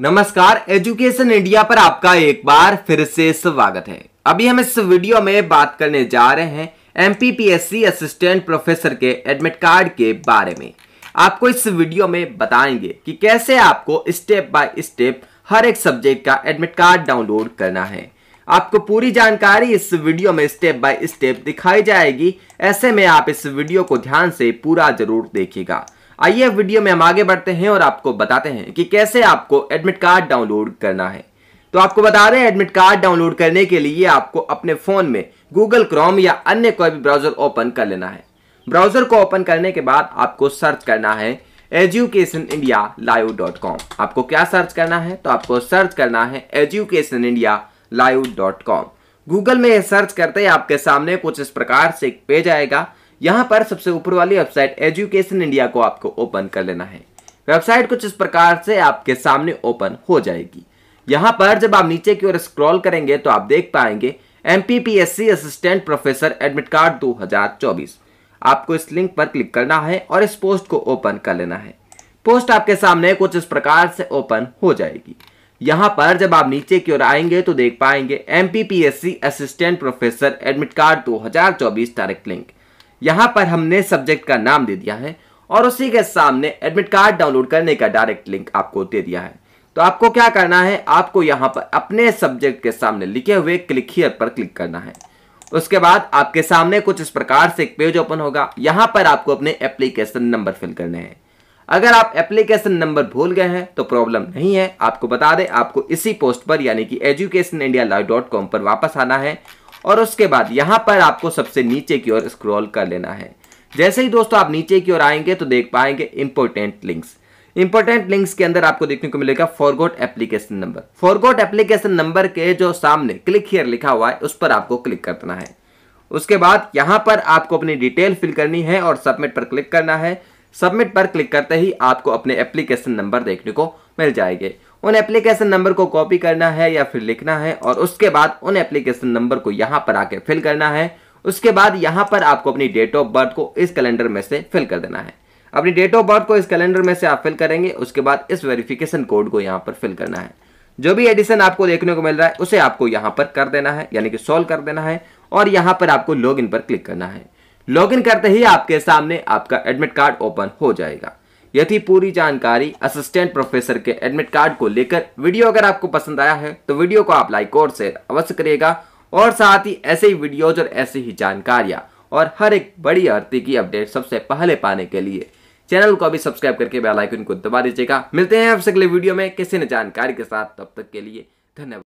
नमस्कार education India पर आपका एक बार फिर से स्वागत है अभी हम इस वीडियो में बात करने जा रहे हैं एम असिस्टेंट प्रोफेसर के एडमिट कार्ड के बारे में आपको इस वीडियो में बताएंगे कि कैसे आपको स्टेप बाय स्टेप हर एक सब्जेक्ट का एडमिट कार्ड डाउनलोड करना है आपको पूरी जानकारी इस वीडियो में स्टेप बाय स्टेप दिखाई जाएगी ऐसे में आप इस वीडियो को ध्यान से पूरा जरूर देखेगा आइए वीडियो में हम आगे बढ़ते हैं और आपको बताते हैं कि कैसे आपको एडमिट कार्ड डाउनलोड करना है तो आपको बता हैं एडमिट कार्ड डाउनलोड करने के लिए आपको अपने फ़ोन में गूगल क्रोम या अन्य कोई भी ब्राउज़र ओपन कर लेना है ब्राउज़र को ओपन करने के बाद आपको सर्च करना है education India live dot com आपको क्या सर्च करना है तो आपको सर्च करना है education India live dot com Google में सर्च करते ही आपके सामने कुछ इस प्रकार से एक पेज आएगा यहाँ पर सबसे ऊपर वाली वेबसाइट एजुकेशन इंडिया को आपको ओपन कर लेना है वेबसाइट कुछ इस प्रकार से आपके सामने ओपन हो जाएगी यहाँ पर जब आप नीचे की ओर स्क्रॉल करेंगे तो आप देख पाएंगे M assistant professor admit card 2024 आपको इस लिंक पर क्लिक करना है और इस पोस्ट को ओपन कर लेना है पोस्ट आपके सामने कुछ इस प्रकार से ओपन हो जाएगी यहाँ पर जब आप नीचे की ओर आएंगे तो देख पाएंगे M assistant professor admit card चौबीस डायरेक्ट लिंक यहाँ पर हमने सब्जेक्ट का नाम दे दिया है और उसी के सामने एडमिट कार्ड डाउनलोड करने का डायरेक्ट लिंक आपको दे दिया है तो आपको क्या करना है आपको यहाँ पर अपने सब्जेक्ट के सामने लिखे हुए क्लिक हियर पर क्लिक करना है उसके बाद आपके सामने कुछ इस प्रकार से एक पेज ओपन होगा यहाँ पर आपको अपने एप्लीकेशन नंबर फिल करने हैं अगर आप एप्लीकेशन नंबर भूल गए हैं तो प्रॉब्लम नहीं है आपको बता दें आपको इसी पोस्ट पर यानी कि education India live dot com पर वापस आना है और उसके बाद यहाँ पर आपको सबसे नीचे की ओर स्क्रॉल कर लेना है जैसे ही दोस्तों आप नीचे की ओर आएंगे तो देख पाएंगे इंपोर्टेंट लिंक्स इंपॉर्टेंट लिंक्स के अंदर आपको देखने को मिलेगा forgot application number forgot application number के जो सामने क्लिक हियर लिखा हुआ है उस पर आपको क्लिक करना है उसके बाद यहाँ पर आपको अपनी डिटेल फिल करनी है और सबमिट पर क्लिक करना है सबमिट पर क्लिक करते ही आपको अपने एप्लीकेशन नंबर देखने को मिल जाएंगे उन एप्लीकेशन नंबर को कॉपी करना है या फिर लिखना है और उसके बाद उन एप्लीकेशन नंबर को यहाँ पर आके फिल करना है उसके बाद यहाँ पर आपको अपनी डेट ऑफ बर्थ को इस कैलेंडर में से फिल कर देना है अपनी डेट ऑफ बर्थ को इस कैलेंडर में से आप फिल करेंगे उसके बाद इस वेरिफिकेशन कोड को यहाँ पर फिल करना है जो भी एडिशन आपको देखने को मिल रहा है उसे आपको यहाँ पर कर देना है यानी कि सॉल्व कर देना है और यहाँ पर आपको लॉग पर क्लिक करना है लॉग करते ही आपके सामने आपका एडमिट कार्ड ओपन हो जाएगा यदि पूरी जानकारी असिस्टेंट प्रोफेसर के एडमिट कार्ड को लेकर वीडियो अगर आपको पसंद आया है तो वीडियो को आप लाइक और शेयर अवश्य करिएगा और साथ ही ऐसे ही वीडियोज और ऐसी ही जानकारियां और हर एक बड़ी आर्थिक की अपडेट सबसे पहले पाने के लिए चैनल को अभी सब्सक्राइब करके बेल आइकन को दबा दीजिएगा मिलते हैं आपसे अगले वीडियो में किसी न जानकारी के साथ तब तक के लिए धन्यवाद